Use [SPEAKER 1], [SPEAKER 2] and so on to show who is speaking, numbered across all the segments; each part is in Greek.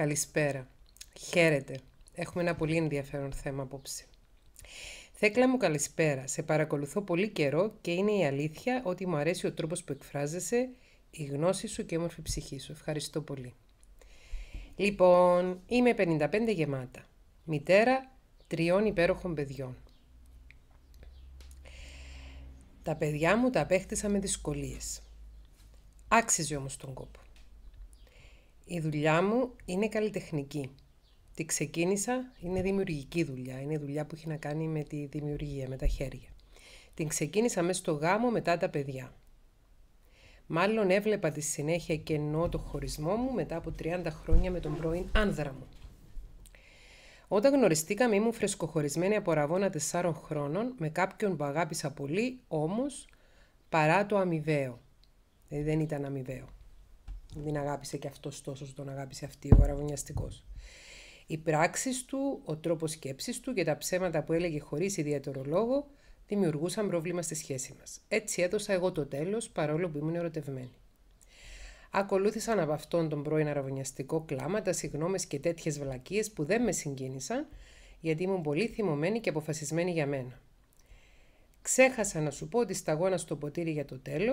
[SPEAKER 1] Καλησπέρα. Χαίρετε. Έχουμε ένα πολύ ενδιαφέρον θέμα απόψε. Θέκλα μου καλησπέρα. Σε παρακολουθώ πολύ καιρό και είναι η αλήθεια ότι μου αρέσει ο τρόπος που εκφράζεσαι, η γνώση σου και η όμορφη ψυχή σου. Ευχαριστώ πολύ. Λοιπόν, είμαι 55 γεμάτα. Μητέρα τριών υπέροχων παιδιών. Τα παιδιά μου τα απέκτησα με δυσκολίες. Άξιζε όμως τον κόπο. Η δουλειά μου είναι καλλιτεχνική. Τη ξεκίνησα, είναι δημιουργική δουλειά. Είναι δουλειά που έχει να κάνει με τη δημιουργία, με τα χέρια. Την ξεκίνησα μέσα στο γάμο μετά τα παιδιά. Μάλλον έβλεπα τη συνέχεια και εννοώ το χωρισμό μου μετά από 30 χρόνια με τον πρώην άνδρα μου. Όταν γνωριστήκαμε ήμουν φρεσκοχωρισμένη από ραβόνα 4 χρόνων με κάποιον που αγάπησα πολύ, όμως παρά το αμοιβαίο. Δηλαδή δεν ήταν αμοιβαίο. Δεν αγάπησε και αυτός τόσο όσο τον αγάπησε αυτή ο αραγωνιαστικό. Οι πράξεις του, ο τρόπος σκέψης του και τα ψέματα που έλεγε χωρίς ιδιαίτερο λόγο δημιουργούσαν πρόβλημα στη σχέση μας. Έτσι έδωσα εγώ το τέλος, παρόλο που ήμουν ερωτευμένη. Ακολούθησαν από αυτόν τον πρώην αραβωνιαστικό κλάμα τα και τέτοιες βλακίες που δεν με συγκίνησαν γιατί ήμουν πολύ θυμωμένη και αποφασισμένη για μένα. Ξέχασα να σου πω ότι σταγόνα στο ποτήρι για το τέλος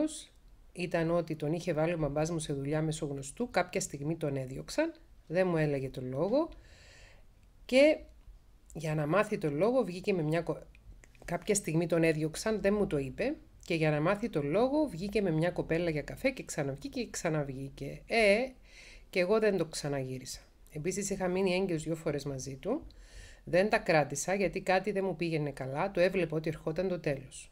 [SPEAKER 1] ήταν ότι τον είχε βάλει ο μπαμπάς μου σε δουλειά μέσω γνωστού, κάποια στιγμή τον έδιωξαν, δεν μου έλεγε τον λόγο και για να μάθει τον λόγο βγήκε με μια... Κάποια στιγμή τον έδιωξαν, δεν μου το είπε και για να μάθει τον λόγο βγήκε με μια κοπέλα για καφέ και ξαναβγήκε και ξαναβγήκε. Ε, και εγώ δεν το ξαναγύρισα. Επίσης είχα μείνει έγκυος δύο φορές μαζί του. Δεν τα κράτησα γιατί κάτι δεν μου πήγαινε καλά, το έβλεπα ότι ερχόταν το τέλος.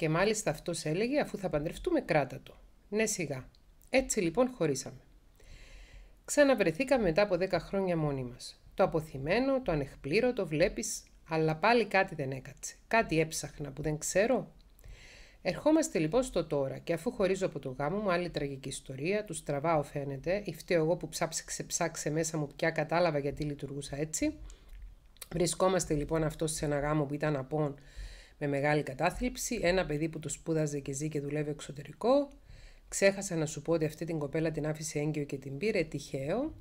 [SPEAKER 1] Και μάλιστα αυτός έλεγε, αφού θα παντρευτούμε, κράτα το. Ναι, σιγά. Έτσι λοιπόν χωρίσαμε. Ξαναβρεθήκαμε μετά από 10 χρόνια μόνοι μας. Το αποθυμένο, το ανεκπλήρωτο, το βλέπεις, αλλά πάλι κάτι δεν έκατσε. Κάτι έψαχνα που δεν ξέρω. Ερχόμαστε λοιπόν στο τώρα και αφού χωρίζω από το γάμο μου άλλη τραγική ιστορία, του τραβάω φαίνεται, ή φταίω εγώ που ψάψε ψάξε μέσα μου πια κατάλαβα γιατί λειτουργούσα έτσι. Βρισκόμαστε λοιπόν αυτό σε ένα γάμο που ήταν απόν με μεγάλη κατάθλιψη, ένα παιδί που το σπούδαζε και ζει και δουλεύει εξωτερικό. Ξέχασα να σου πω ότι αυτή την κοπέλα την άφησε έγκυο και την πήρε τυχαίο.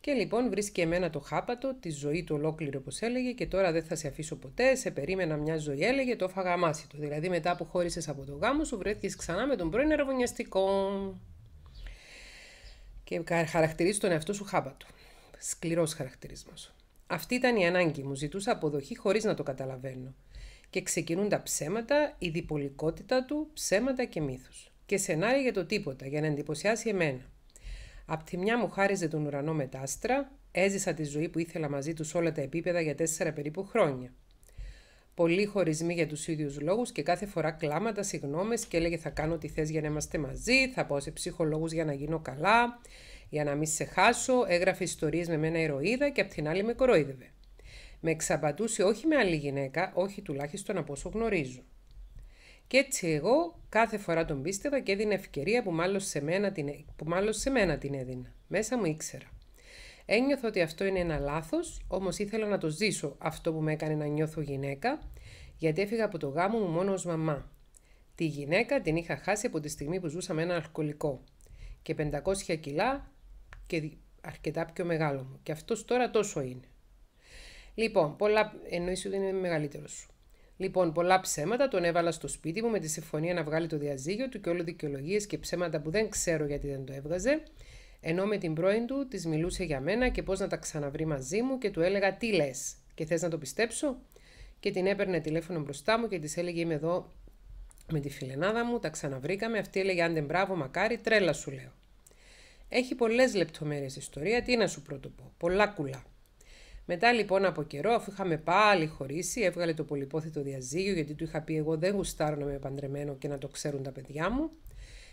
[SPEAKER 1] Και λοιπόν βρίσκει εμένα το χάπατο, τη ζωή του ολόκληρη όπως έλεγε, και τώρα δεν θα σε αφήσω ποτέ. Σε περίμενα μια ζωή, έλεγε το φαγαμάσι του. Δηλαδή μετά που χώρισες από το γάμο σου, βρέθηκες ξανά με τον πρώην ερβονιαστικό Και χαρακτηρίζει τον εαυτό σου χάπατο. Σκληρός χαρακτηρισμός. Αυτή ήταν η ανάγκη μου. Ζητούσα αποδοχή χωρίς να το καταλαβαίνω και ξεκινούν τα ψέματα, η διπολικότητα του, ψέματα και μύθους. Και σενάρια για το τίποτα, για να εντυπωσιάσει εμένα. Απ' τη μια μου χάριζε τον ουρανό μετάστρα, έζησα τη ζωή που ήθελα μαζί τους σε όλα τα επίπεδα για τέσσερα περίπου χρόνια. Πολλοί χωρισμοί για τους ίδιους λόγους και κάθε φορά κλάματα, συγγνώμε και έλεγε θα κάνω τι θες για να είμαστε μαζί, θα πάω σε ψυχολόγους για να γίνω καλά, για να μην σε χάσω, έγραφε ιστορίες με μένα ηρωίδα και απ' την άλλη με κορόιδευε. Με εξαπατούσε όχι με άλλη γυναίκα, όχι τουλάχιστον από όσο γνωρίζω. Και έτσι εγώ κάθε φορά τον πίστευα και έδινε ευκαιρία που μάλλον σε μένα την, ε, που μάλλον σε μένα την έδινα. Μέσα μου ήξερα. Ένιωθα ότι αυτό είναι ένα λάθος, όμως ήθελα να το ζήσω αυτό που με έκανε να νιώθω γυναίκα, γιατί έφυγα από το γάμο μου μόνο ως μαμά. Τη γυναίκα την είχα χάσει από τη στιγμή που ζούσα με ένα αλκοολικό και 500 κιλά και αρκετά πιο μεγάλο μου. Και αυτός τώρα τόσο είναι. Λοιπόν, πολλά... εννοείς ότι είναι μεγαλύτερος σου. Λοιπόν, πολλά ψέματα τον έβαλα στο σπίτι μου με τη συμφωνία να βγάλει το διαζύγιο του και όλο δικαιολογίες και ψέματα που δεν ξέρω γιατί δεν το έβγαζε. Ενώ με την πρώην του της μιλούσε για μένα και πώς να τα ξαναβρει μαζί μου και του έλεγα τι λες, και θες να το πιστέψω. Και την έπαιρνε τηλέφωνο μπροστά μου και της έλεγε Είμαι εδώ με τη φιλενάδα μου, τα ξαναβρήκαμε. Αυτή έλεγε Άντε μπράβο, μακάρι, τρέλα σου λέω. Έχει πολλές λεπτομέρειες ιστορία, τι να σου πρώτο πω, πολλά κουλά. Μετά λοιπόν από καιρό, αφού είχαμε πάλι χωρίσει, έβγαλε το πολυπόθητο διαζύγιο γιατί του είχα πει εγώ δεν γουστάρω να είμαι παντρεμένο και να το ξέρουν τα παιδιά μου.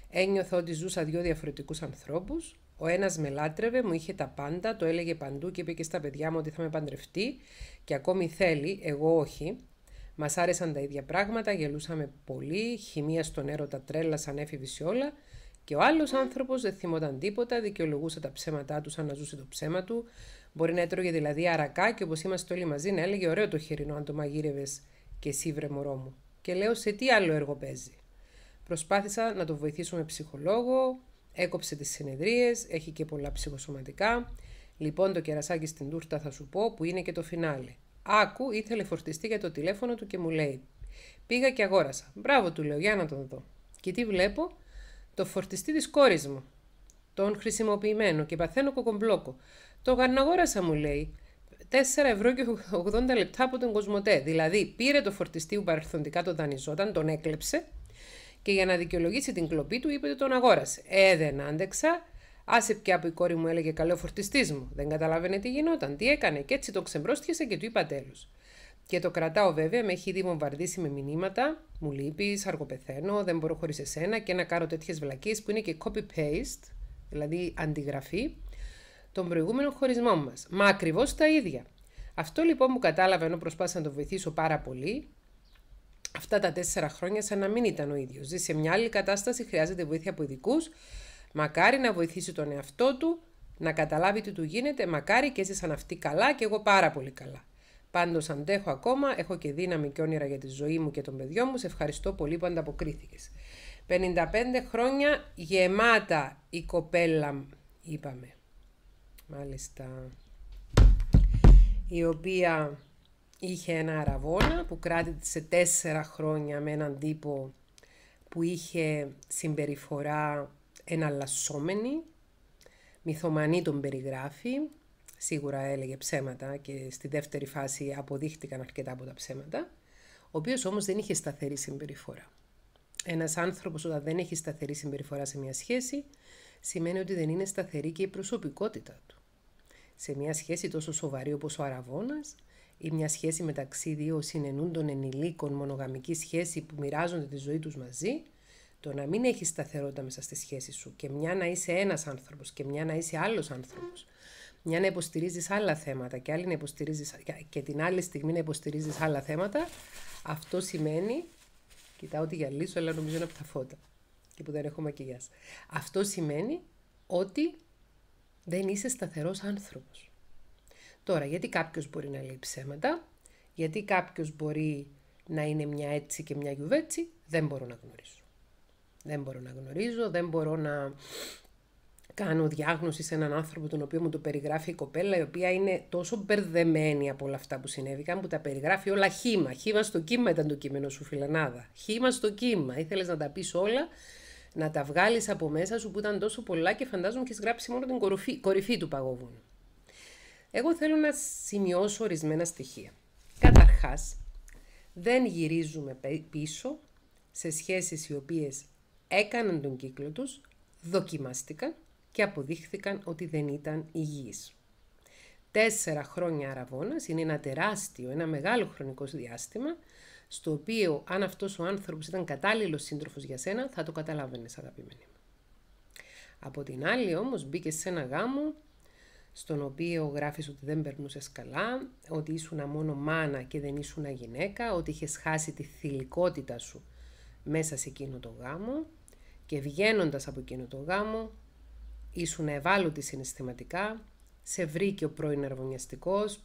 [SPEAKER 1] Ένιωθα ότι ζούσα δύο διαφορετικούς ανθρώπους. Ο ένας με λάτρευε, μου είχε τα πάντα, το έλεγε παντού και είπε και στα παιδιά μου ότι θα με παντρευτεί και ακόμη θέλει, εγώ όχι. Μας άρεσαν τα ίδια πράγματα, γελούσαμε πολύ, χημεία στον έρωτα τρέλα σαν έφηβης όλα. Και ο άλλος άνθρωπος δεν θυμόταν τίποτα, δικαιολογούσε τα ψέματά τους σαν να ζούσε το ψέμα του. Μπορεί να έτρωγε δηλαδή αρακά και όπως είμαστε όλοι μαζί να έλεγε: Ωραίο το χοιρινό, αν το μαγείρευες και εσύ, βρε μωρό μου. Και λέω: Σε τι άλλο έργο παίζει. Προσπάθησα να το βοηθήσω με ψυχολόγο, έκοψε τις συνεδρίες, έχει και πολλά ψυχοσωματικά. Λοιπόν, το κερασάκι στην τούρτα θα σου πω που είναι και το φινάλε. Άκου, ήθελε φορτιστή για το τηλέφωνο του και μου λέει: Πήγα και αγόρασα. Μπράβο, του λέω, για να τον δω. Και τι βλέπω, το φορτιστή της κόρης μου, τον χρησιμοποιημένο και παθαίνω κοκομπλόκο. Το γαρναγόρασα μου λέει, 4 ευρώ και 80 λεπτά από τον Κοσμοτέ. Δηλαδή πήρε το φορτιστή που παρελθοντικά τον δανειζόταν, τον έκλεψε και για να δικαιολογήσει την κλοπή του είπε ότι τον αγόρασε. Ε, δεν άντεξα. Άσε πια που η κόρη μου έλεγε καλό φορτιστής μου. Δεν καταλάβαινε τι γινόταν, τι έκανε. Και έτσι το ξεμπρόστιασε και του είπα τέλος. Και το κρατάω βέβαια, με έχει ήδη βομβαρδίσει με μηνύματα. Μου λείπεις, αργοπεθαίνω, δεν μπορώ χωρίς εσένα και να κάνω τέτοιες βλακίες που είναι και copy-paste, δηλαδή αντιγραφή, των προηγούμενων χωρισμών μας. Μα ακριβώς τα ίδια. Αυτό λοιπόν που κατάλαβα ενώ προσπάθησα να το βοηθήσω πάρα πολύ, αυτά τα τέσσερα χρόνια σαν να μην ήταν ο ίδιος. Ζει σε μια άλλη κατάσταση, χρειάζεται βοήθεια από ειδικούς. Μακάρι να βοηθήσει τον εαυτό του, να καταλάβει τι του γίνεται, μακάρι και σαν αυτή καλά και εγώ πάρα πολύ καλά. Πάντως αντέχω ακόμα, έχω και δύναμη και όνειρα για τη ζωή μου και των παιδιών μου. Σε ευχαριστώ πολύ που ανταποκρίθηκες. 55 χρόνια γεμάτα η κοπέλα, είπαμε. Μάλιστα. Η οποία είχε ένα αραβόνα που κράτησε 4 χρόνια με έναν τύπο που είχε συμπεριφορά εναλλασσόμενη. Μυθομανή τον περιγράφει, σίγουρα έλεγε ψέματα και στη δεύτερη φάση αποδείχτηκαν αρκετά από τα ψέματα, ο οποίος όμως δεν είχε σταθερή συμπεριφορά. Ένας άνθρωπος όταν δεν έχει σταθερή συμπεριφορά σε μια σχέση, σημαίνει ότι δεν είναι σταθερή και η προσωπικότητα του. Σε μια σχέση τόσο σοβαρή όπως ο Αραβώνας, ή μια σχέση μεταξύ δύο συνενούντων ενηλίκων, μονογαμική σχέση που μοιράζονται τη ζωή τους μαζί, το να μην έχεις σταθερότητα μέσα στη σχέση σου και μια να είσαι ένας άνθρωπος και μια να είσαι άλλος άνθρωπος, μια να υποστηρίζεις άλλα θέματα και, άλλη να και την άλλη στιγμή να υποστηρίζεις άλλα θέματα, αυτό σημαίνει. Κοιτάω ότι γυαλίζω, αλλά νομίζω είναι από τα φώτα και που δεν έχω μακιγιάς. Αυτό σημαίνει ότι δεν είσαι σταθερός άνθρωπος. Τώρα, γιατί κάποιος μπορεί να λέει ψέματα, γιατί κάποιος μπορεί να είναι μια έτσι και μια γιουβέτσι, δεν μπορώ να γνωρίζω. Δεν μπορώ να γνωρίζω, δεν μπορώ να κάνω διάγνωση σε έναν άνθρωπο τον οποίο μου το περιγράφει η κοπέλα η οποία είναι τόσο μπερδεμένη από όλα αυτά που συνέβηκαν που τα περιγράφει όλα χήμα. Χήμα στο κύμα ήταν το κείμενο σου φιλανάδα. Χήμα στο κύμα. Ήθελες να τα πεις όλα να τα βγάλεις από μέσα σου που ήταν τόσο πολλά και φαντάζομαι και γράψει μόνο την κορυφή, κορυφή του παγόβουνου. Εγώ θέλω να σημειώσω ορισμένα στοιχεία. Καταρχάς δεν γυρίζουμε πίσω σε σχέσεις οι οποίες έκαναν τον κύκλο τους, δοκιμάστηκαν και αποδείχθηκαν ότι δεν ήταν υγιείς. Τέσσερα χρόνια αραβώνας είναι ένα τεράστιο, ένα μεγάλο χρονικό διάστημα, στο οποίο αν αυτός ο άνθρωπος ήταν κατάλληλος σύντροφος για σένα, θα το καταλάβαινες αγαπημένη μου. Από την άλλη όμως μπήκες σε ένα γάμο στον οποίο γράφεις ότι δεν περνούσες καλά, ότι ήσουν μόνο μάνα και δεν ήσουν γυναίκα, ότι είχες χάσει τη θηλυκότητα σου μέσα σε εκείνο το γάμο και βγαίνοντας από εκείνο το γάμο ήσουν ευάλωτη συναισθηματικά, σε βρήκε ο πρώην αρβωνιαστικός,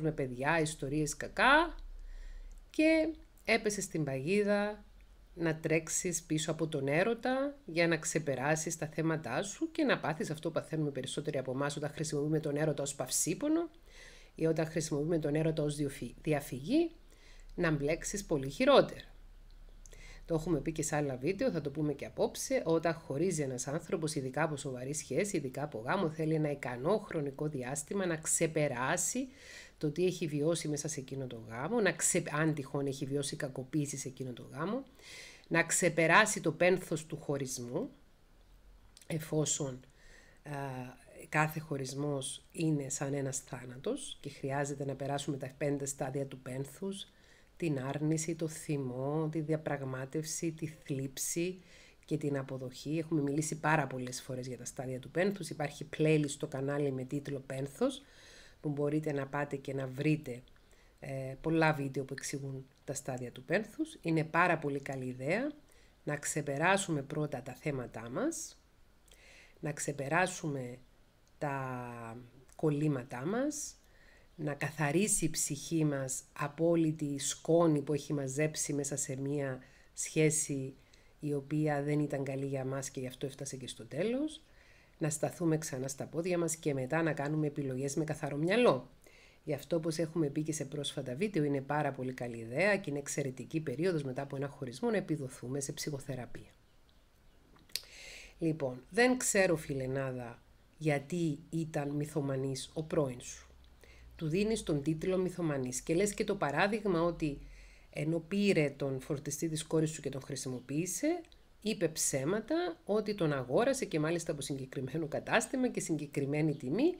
[SPEAKER 1] με παιδιά, ιστορίες κακά και έπεσε στην παγίδα να τρέξεις πίσω από τον έρωτα για να ξεπεράσεις τα θέματά σου και να πάθεις αυτό που παθαίνουμε περισσότεροι από εμάς όταν χρησιμοποιούμε τον έρωτα ως παυσίπονο ή όταν χρησιμοποιούμε τον έρωτα ως διαφυγή, να μπλέξεις πολύ χειρότερα. Το έχουμε πει και σε άλλα βίντεο, θα το πούμε και απόψε. Όταν χωρίζει ένας άνθρωπος, ειδικά από σοβαρή σχέση, ειδικά από γάμο, θέλει ένα ικανό χρονικό διάστημα να ξεπεράσει το τι έχει βιώσει μέσα σε εκείνο το γάμο, να ξε... αν τυχόν έχει βιώσει κακοποίηση σε εκείνο το γάμο, να ξεπεράσει το πένθος του χωρισμού, εφόσον κάθε χωρισμός είναι σαν ένας θάνατος και χρειάζεται να περάσουμε τα πέντε στάδια του πένθους, την άρνηση, το θυμό, τη διαπραγμάτευση, τη θλίψη και την αποδοχή. Έχουμε μιλήσει πάρα πολλές φορές για τα στάδια του πένθους. Υπάρχει playlist στο κανάλι με τίτλο «Πένθος» που μπορείτε να πάτε και να βρείτε ε, πολλά βίντεο που εξηγούν τα στάδια του πένθους. Είναι πάρα πολύ καλή ιδέα να ξεπεράσουμε πρώτα τα θέματά μας, να ξεπεράσουμε τα κολλήματά μας, να καθαρίσει η ψυχή μας από όλη τη σκόνη που έχει μαζέψει μέσα σε μία σχέση η οποία δεν ήταν καλή για μας και γι' αυτό έφτασε και στο τέλος, να σταθούμε ξανά στα πόδια μας και μετά να κάνουμε επιλογές με καθαρό μυαλό. Γι' αυτό όπως έχουμε πει και σε πρόσφατα βίντεο είναι πάρα πολύ καλή ιδέα και είναι εξαιρετική περίοδος μετά από ένα χωρισμό να επιδοθούμε σε ψυχοθεραπεία. Λοιπόν, δεν ξέρω φιλενάδα γιατί ήταν μυθομανής ο πρώην σου του δίνεις τον τίτλο μυθομανής και λες και το παράδειγμα ότι ενώ πήρε τον φορτιστή της κόρης σου και τον χρησιμοποίησε, είπε ψέματα ότι τον αγόρασε και μάλιστα από συγκεκριμένο κατάστημα και συγκεκριμένη τιμή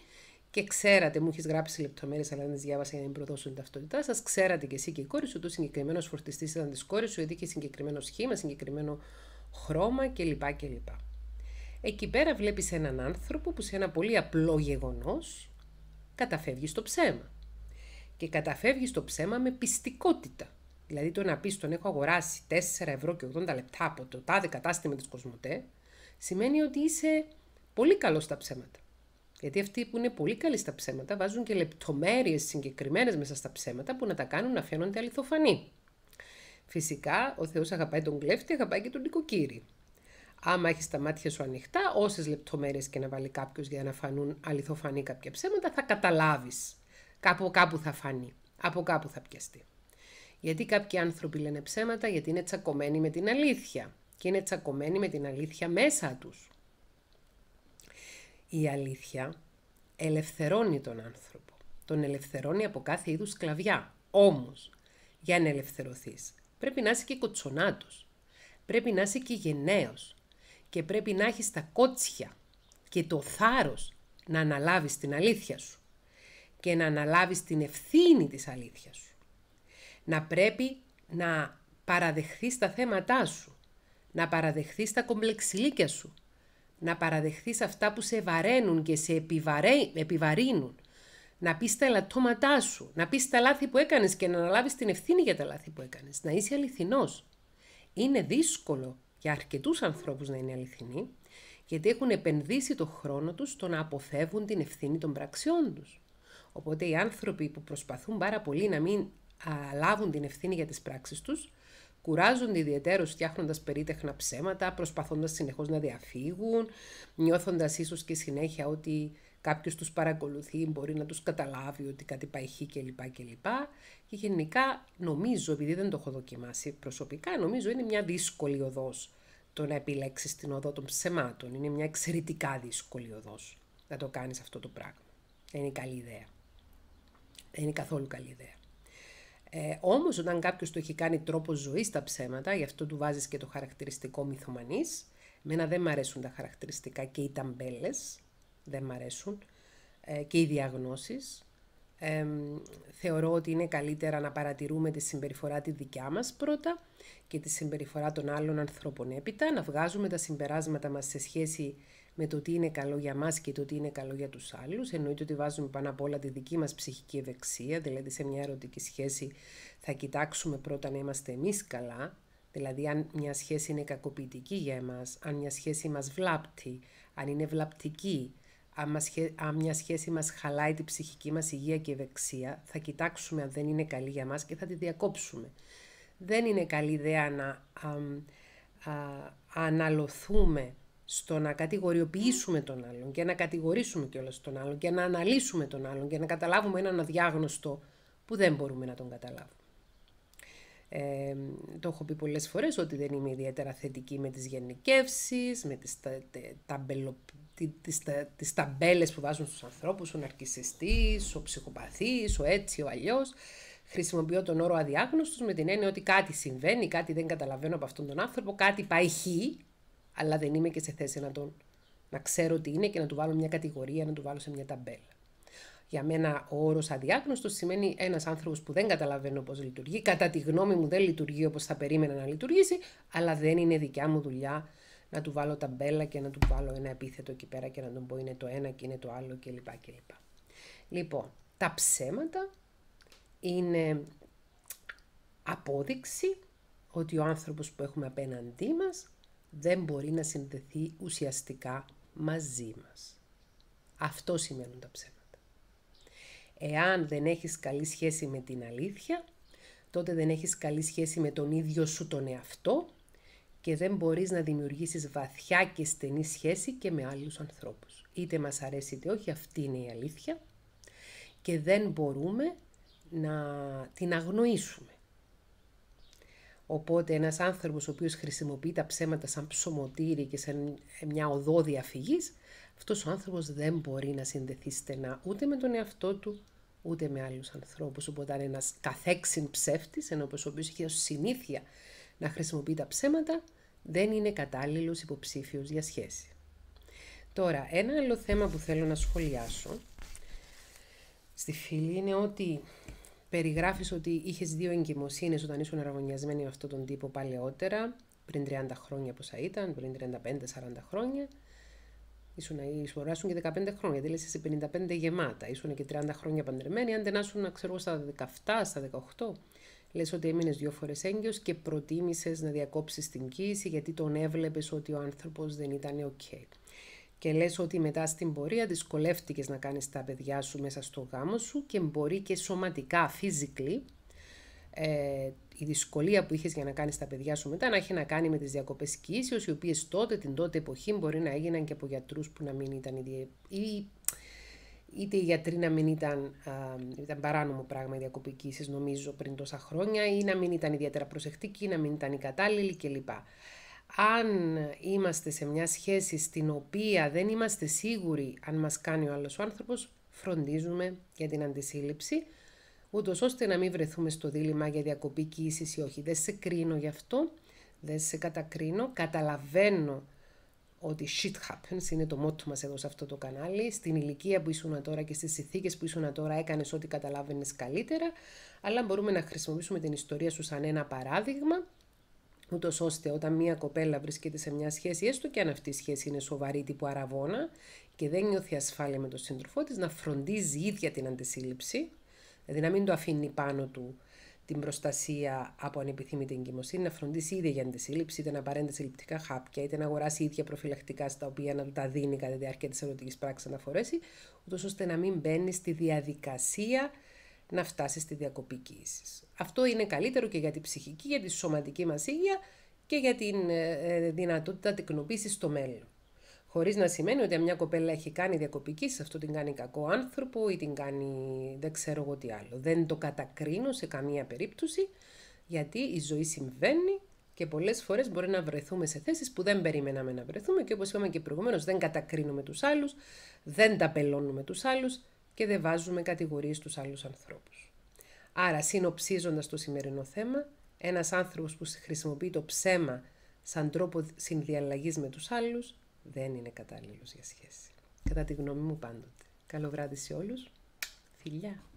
[SPEAKER 1] και ξέρατε, μου έχεις γράψει λεπτομέρειες, αλλά δεν τις διάβασα για να μην προδώσω την ταυτότητά σας. Ξέρατε και εσύ και η κόρη σου ότι ο συγκεκριμένος φορτιστής ήταν της κόρης σου, γιατί είχε συγκεκριμένο σχήμα, συγκεκριμένο χρώμα κλπ. κλπ. Εκεί πέρα βλέπεις έναν άνθρωπο που σε ένα πολύ απλό γεγονός καταφεύγει στο ψέμα. Και καταφεύγει στο ψέμα με πιστικότητα. Δηλαδή το να πεις τον έχω αγοράσει 4 ευρώ και 80 λεπτά από το τάδε κατάστημα της Κοσμοτέ, σημαίνει ότι είσαι πολύ καλός στα ψέματα. Γιατί αυτοί που είναι πολύ καλοί στα ψέματα βάζουν και λεπτομέρειες συγκεκριμένες μέσα στα ψέματα που να τα κάνουν να φαίνονται αληθοφανή. Φυσικά, ο Θεός αγαπάει τον κλέφτη, αγαπάει και τον νοικοκύρη άμα έχεις τα μάτια σου ανοιχτά, όσες λεπτομέρειες και να βάλει κάποιος για να φανούν αληθοφανή κάποια ψέματα, θα καταλάβεις. Κάπου κάπου θα φανεί. Από κάπου θα πιαστεί. Γιατί κάποιοι άνθρωποι λένε ψέματα, γιατί είναι τσακωμένοι με την αλήθεια. Και είναι τσακωμένοι με την αλήθεια μέσα τους. Η αλήθεια ελευθερώνει τον άνθρωπο. Τον ελευθερώνει από κάθε είδους σκλαβιά. Όμως, για να ελευθερωθείς, πρέπει να είσαι και κοτσονάτος. Πρέπει να είσαι και γενναίος και πρέπει να έχεις τα κότσια και το θάρρος να αναλάβεις την αλήθεια σου και να αναλάβεις την ευθύνη της αλήθειας σου. Να πρέπει να παραδεχθείς τα θέματά σου, να παραδεχθείς τα κομπλεξιλίκια σου, να παραδεχθείς αυτά που σε βαραίνουν και σε επιβαρύνουν, να πεις τα ελαττώματά σου, να πεις τα λάθη που έκανες και να αναλάβεις την ευθύνη για τα λάθη που έκανες, να είσαι αληθινός. Είναι δύσκολο για αρκετούς ανθρώπους να είναι αληθινοί, γιατί έχουν επενδύσει το χρόνο τους στο να αποφεύγουν την ευθύνη των πραξιών τους. Οπότε οι άνθρωποι που προσπαθούν πάρα πολύ να μην λάβουν την ευθύνη για τις πράξεις τους, κουράζονται ιδιαίτερως φτιάχνοντας περίτεχνα ψέματα, προσπαθώντας συνεχώς να διαφύγουν, νιώθοντας ίσως και συνέχεια ότι Κάποιος τους παρακολουθεί, μπορεί να τους καταλάβει ότι κάτι πάει κλπ. κλπ. Και γενικά νομίζω, επειδή δεν το έχω δοκιμάσει προσωπικά, νομίζω είναι μια δύσκολη οδός το να επιλέξεις την οδό των ψεμάτων. Είναι μια εξαιρετικά δύσκολη οδός να το κάνεις αυτό το πράγμα. Δεν είναι καλή ιδέα. Δεν είναι καθόλου καλή ιδέα. Ε, όμως όταν κάποιος το έχει κάνει τρόπος ζωής τα ψέματα, γι' αυτό του βάζεις και το χαρακτηριστικό μυθομανής, Μένα δεν μου αρέσουν τα χαρακτηριστικά και οι ταμπέλες, δεν μ' αρέσουν ε, και οι διαγνώσεις. Ε, θεωρώ ότι είναι καλύτερα να παρατηρούμε τη συμπεριφορά τη δικιά μας πρώτα και τη συμπεριφορά των άλλων ανθρώπων έπειτα, να βγάζουμε τα συμπεράσματα μας σε σχέση με το τι είναι καλό για μας και το τι είναι καλό για τους άλλους. Εννοείται ότι βάζουμε πάνω απ' όλα τη δική μας ψυχική ευεξία, δηλαδή σε μια ερωτική σχέση θα κοιτάξουμε πρώτα να είμαστε εμείς καλά, δηλαδή αν μια σχέση είναι κακοποιητική για εμάς, αν μια σχέση μας βλάπτει, αν είναι βλαπτική, αν μια σχέση μας χαλάει την ψυχική μας υγεία και ευεξία, θα κοιτάξουμε αν δεν είναι καλή για μας και θα τη διακόψουμε. Δεν είναι καλή ιδέα να α, αναλωθούμε στο να κατηγοριοποιήσουμε τον άλλον και να κατηγορήσουμε κιόλας τον άλλον και να αναλύσουμε τον άλλον και να καταλάβουμε έναν αδιάγνωστο που δεν μπορούμε να τον καταλάβουμε. Ε, το έχω πει πολλές φορές ότι δεν είμαι ιδιαίτερα θετική με τις γενικεύσεις, με τις τα, τα τις, τις ταμπέλες που βάζουν στους ανθρώπους, ο ναρκισιστής, ο ψυχοπαθής, ο έτσι, ο αλλιώς. Χρησιμοποιώ τον όρο αδιάγνωστος με την έννοια ότι κάτι συμβαίνει, κάτι δεν καταλαβαίνω από αυτόν τον άνθρωπο, κάτι πάει χ, αλλά δεν είμαι και σε θέση να τον να ξέρω τι είναι και να του βάλω μια κατηγορία, να του βάλω σε μια ταμπέλα. Για μένα ο όρος αδιάγνωστος σημαίνει ένας άνθρωπος που δεν καταλαβαίνω πώς λειτουργεί. Κατά τη γνώμη μου, δεν λειτουργεί όπως θα περίμενα να λειτουργήσει, αλλά δεν είναι δικιά μου δουλειά να του βάλω τα ταμπέλα και να του βάλω ένα επίθετο εκεί πέρα και να τον πω είναι το ένα και είναι το άλλο κλπ. κλπ. Λοιπόν, τα ψέματα είναι απόδειξη ότι ο άνθρωπος που έχουμε απέναντί μας δεν μπορεί να συνδεθεί ουσιαστικά μαζί μας. Αυτό σημαίνουν τα ψέματα. Εάν δεν έχεις καλή σχέση με την αλήθεια, τότε δεν έχεις καλή σχέση με τον ίδιο σου τον εαυτό και δεν μπορείς να δημιουργήσεις βαθιά και στενή σχέση και με άλλους ανθρώπους. Είτε μας αρέσει είτε όχι, αυτή είναι η αλήθεια και δεν μπορούμε να την αγνοήσουμε. Οπότε ένας άνθρωπος ο οποίος χρησιμοποιεί τα ψέματα σαν ψωμοτήρι και σαν μια οδό διαφυγής, αυτός ο άνθρωπος δεν μπορεί να συνδεθεί στενά ούτε με τον εαυτό του, ούτε με άλλους ανθρώπους. Οπότε ένας καθέξιν ψεύτης, ενώ ο οποίος έχει ως συνήθεια να χρησιμοποιεί τα ψέματα, δεν είναι κατάλληλος υποψήφιος για σχέση. Τώρα, ένα άλλο θέμα που θέλω να σχολιάσω στη φίλη είναι ότι περιγράφεις ότι είχες δύο εγκυμοσύνες όταν ήσουν αραγωνιασμένη με αυτόν τον τύπο παλαιότερα, πριν 30 χρόνια πόσα ήταν, πριν 35-40 χρόνια. Ήσουν, να ήσουν και 15 χρόνια, δηλαδή είσαι 55 γεμάτα. Ήσουν και 30 χρόνια παντρεμένη, αν δεν ήσουν, ξέρω στα 17, στα 18. Λες ότι έμεινες δύο φορές έγκυος και προτίμησες να διακόψεις την κοίηση γιατί τον έβλεπες ότι ο άνθρωπος δεν ήταν οκ. Και λες ότι μετά στην πορεία δυσκολεύτηκες να κάνεις τα παιδιά σου μέσα στο γάμο σου και μπορεί και σωματικά, physically, ε, η δυσκολία που είχες για να κάνεις τα παιδιά σου μετά να έχει να κάνει με τις διακοπές κοιήσεως, οι οποίες τότε, την τότε εποχή, μπορεί να έγιναν και από γιατρούς που να μην ήταν ιδιαίτεροι είτε οι γιατροί να μην ήταν, α, ήταν παράνομο πράγμα η διακοπή νομίζω πριν τόσα χρόνια ή να μην ήταν ιδιαίτερα προσεκτικοί, να μην ήταν οι κατάλληλοι κλπ. Αν είμαστε σε μια σχέση στην οποία δεν είμαστε σίγουροι αν μας κάνει ο άλλος ο άνθρωπος, φροντίζουμε για την αντισύλληψη, ούτως ώστε να μην βρεθούμε στο δίλημα για διακοπική κύσης ή όχι. Δεν σε κρίνω γι' αυτό, δεν σε κατακρίνω, καταλαβαίνω ότι shit happens, είναι το μότο μας εδώ σε αυτό το κανάλι, στην ηλικία που ήσουν τώρα και στις συνθήκες που ήσουν τώρα έκανες ό,τι καταλάβαινες καλύτερα, αλλά μπορούμε να χρησιμοποιήσουμε την ιστορία σου σαν ένα παράδειγμα, ούτως ώστε όταν μια κοπέλα βρίσκεται σε μια σχέση, έστω και αν αυτή η σχέση είναι σοβαρή τύπου αραβόνα και δεν νιώθει ασφάλεια με τον σύντροφό της, να φροντίζει ίδια την αντισύλληψη, δηλαδή να μην το αφήνει πάνω του την προστασία από ανεπιθύμητη εγκυμοσύνη, να φροντίσει ήδη για την αντισύλληψη, είτε να παρέντε συλληπτικά χάπια, είτε να αγοράσει ίδια προφυλακτικά στα οποία να τα δίνει κατά τη διάρκεια της ερωτικής πράξης να φορέσει, ούτως ώστε να μην μπαίνει στη διαδικασία να φτάσει στη διακοπή κοίησης. Αυτό είναι καλύτερο και για την ψυχική, για τη σωματική μας υγεία και για την ε, ε, δυνατότητα τεκνοποίησης στο μέλλον. Χωρίς να σημαίνει ότι μια κοπέλα έχει κάνει διακοπική, σε αυτό την κάνει κακό άνθρωπο ή την κάνει δεν ξέρω εγώ τι άλλο. Δεν το κατακρίνω σε καμία περίπτωση, γιατί η ζωή συμβαίνει και πολλές φορές μπορεί να βρεθούμε σε θέσεις που δεν περιμέναμε να βρεθούμε και όπως είπαμε και προηγουμένως, δεν κατακρίνουμε τους άλλους, δεν ταπελώνουμε τους άλλους και δεν βάζουμε κατηγορίες στους άλλους ανθρώπους. Άρα, συνοψίζοντας το σημερινό θέμα, ένας άνθρωπος που χρησιμοποιεί το ψέμα σαν τρόπο συνδιαλλαγής με τους άλλους δεν είναι κατάλληλος για σχέση. Κατά τη γνώμη μου πάντοτε. Καλό βράδυ σε όλους. Φιλιά!